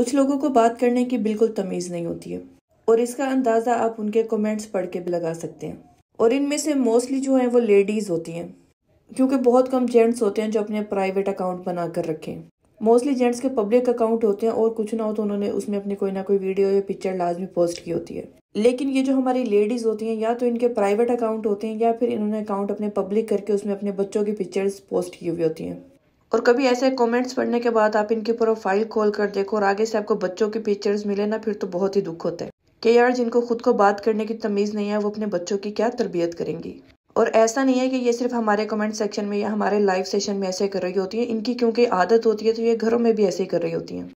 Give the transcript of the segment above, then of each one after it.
कुछ लोगों को बात करने की बिल्कुल तमीज़ नहीं होती है और इसका अंदाज़ा आप उनके कमेंट्स पढ़ के भी लगा सकते हैं और इनमें से मोस्टली जो हैं वो लेडीज़ होती हैं क्योंकि बहुत कम जेंट्स होते हैं जो अपने प्राइवेट अकाउंट बना कर रखें मोस्टली जेंट्स के पब्लिक अकाउंट होते हैं और कुछ ना हो तो उन्होंने उसमें अपनी कोई ना कोई वीडियो या पिक्चर लाजमी पोस्ट की होती है लेकिन ये जो हमारी लेडीज़ होती हैं या तो इनके प्राइवेट अकाउंट होते हैं या फिर इन्होंने अकाउंट अपने पब्लिक करके उसमें अपने बच्चों की पिक्चर्स पोस्ट की हुई होती हैं और कभी ऐसे कमेंट्स पढ़ने के बाद आप इनकी प्रोफाइल खोल कर देखो और आगे से आपको बच्चों की पिक्चर्स मिले ना फिर तो बहुत ही दुख होता है कि यार जिनको खुद को बात करने की तमीज़ नहीं है वो अपने बच्चों की क्या तरबियत करेंगी और ऐसा नहीं है कि ये सिर्फ हमारे कमेंट सेक्शन में या हमारे लाइव सेशन में ऐसे कर रही होती है इनकी क्योंकि आदत होती है तो ये घरों में भी ऐसे ही कर रही होती हैं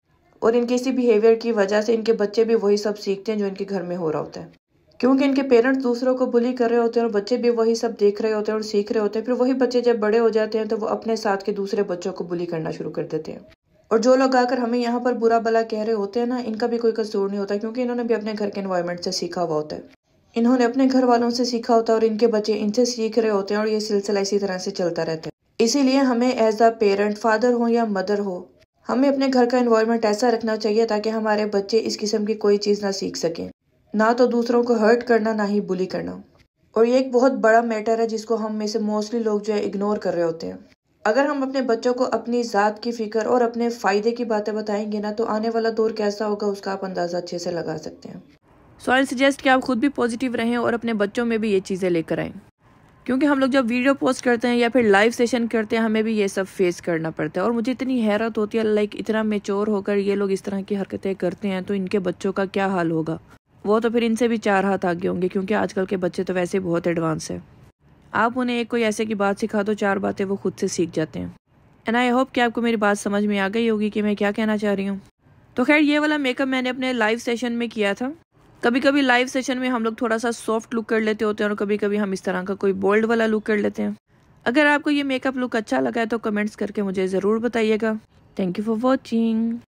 और इनके इसी बिहेवियर की वजह से इनके बच्चे भी वही सब सीखते हैं जो इनके घर में हो रहा होता है क्योंकि इनके पेरेंट्स दूसरों को बुली कर रहे होते हैं और बच्चे भी वही सब देख रहे होते हैं और सीख रहे होते हैं फिर वही बच्चे जब बड़े हो जाते हैं तो वो अपने साथ के दूसरे बच्चों को बुली करना शुरू कर देते हैं और जो लोग आकर हमें यहाँ पर बुरा भला कह रहे होते हैं ना इनका भी कोई कसूर नहीं होता क्योंकि इन्होंने भी अपने घर के इन्वायरमेंट से सीखा हुआ होता है इन्होंने अपने घर वालों से सीखा होता है और इनके बच्चे इनसे सीख रहे होते हैं और ये सिलसिला इसी तरह से चलता रहता है इसीलिए हमें एज अ पेरेंट फादर हो या मदर हो हमें अपने घर का इन्वायरमेंट ऐसा रखना चाहिए ताकि हमारे बच्चे इस किस्म की कोई चीज़ ना सीख सकें ना तो दूसरों को हर्ट करना ना ही बुली करना और ये एक बहुत बड़ा मैटर है जिसको हम में से मोस्टली लोग जो है इग्नोर कर रहे होते हैं अगर हम अपने बच्चों को अपनी ज़ात की फ़िक्र और अपने फ़ायदे की बातें बताएंगे ना तो आने वाला दौर कैसा होगा उसका आप अंदाज़ा अच्छे से लगा सकते हैं सो आई सजेस्ट कि आप खुद भी पॉजिटिव रहें और अपने बच्चों में भी ये चीज़ें लेकर आएँ क्योंकि हम लोग जब वीडियो पोस्ट करते हैं या फिर लाइव सेशन करते हैं हमें भी ये सब फेस करना पड़ता है और मुझे इतनी हैरत होती है लाइक इतना मेचोर होकर ये लोग इस तरह की हरकतें करते हैं तो इनके बच्चों का क्या हाल होगा वो तो फिर इनसे भी चार हाथ आगे होंगे क्योंकि आजकल के बच्चे तो वैसे बहुत एडवांस हैं आप उन्हें एक कोई ऐसे की बात सिखा दो चार बातें वो खुद से सीख जाते हैं एंड आई होप कि आपको मेरी बात समझ में आ गई होगी कि मैं क्या कहना चाह रही हूँ तो खैर ये वाला मेकअप मैंने अपने लाइव सेशन में किया था कभी कभी लाइव सेशन में हम लोग थोड़ा सा सॉफ्ट लुक कर लेते होते हैं और कभी कभी हम इस तरह का कोई बोल्ड वाला लुक कर लेते हैं अगर आपको ये मेकअप लुक अच्छा लगा है तो कमेंट्स करके मुझे ज़रूर बताइएगा थैंक यू फॉर वॉचिंग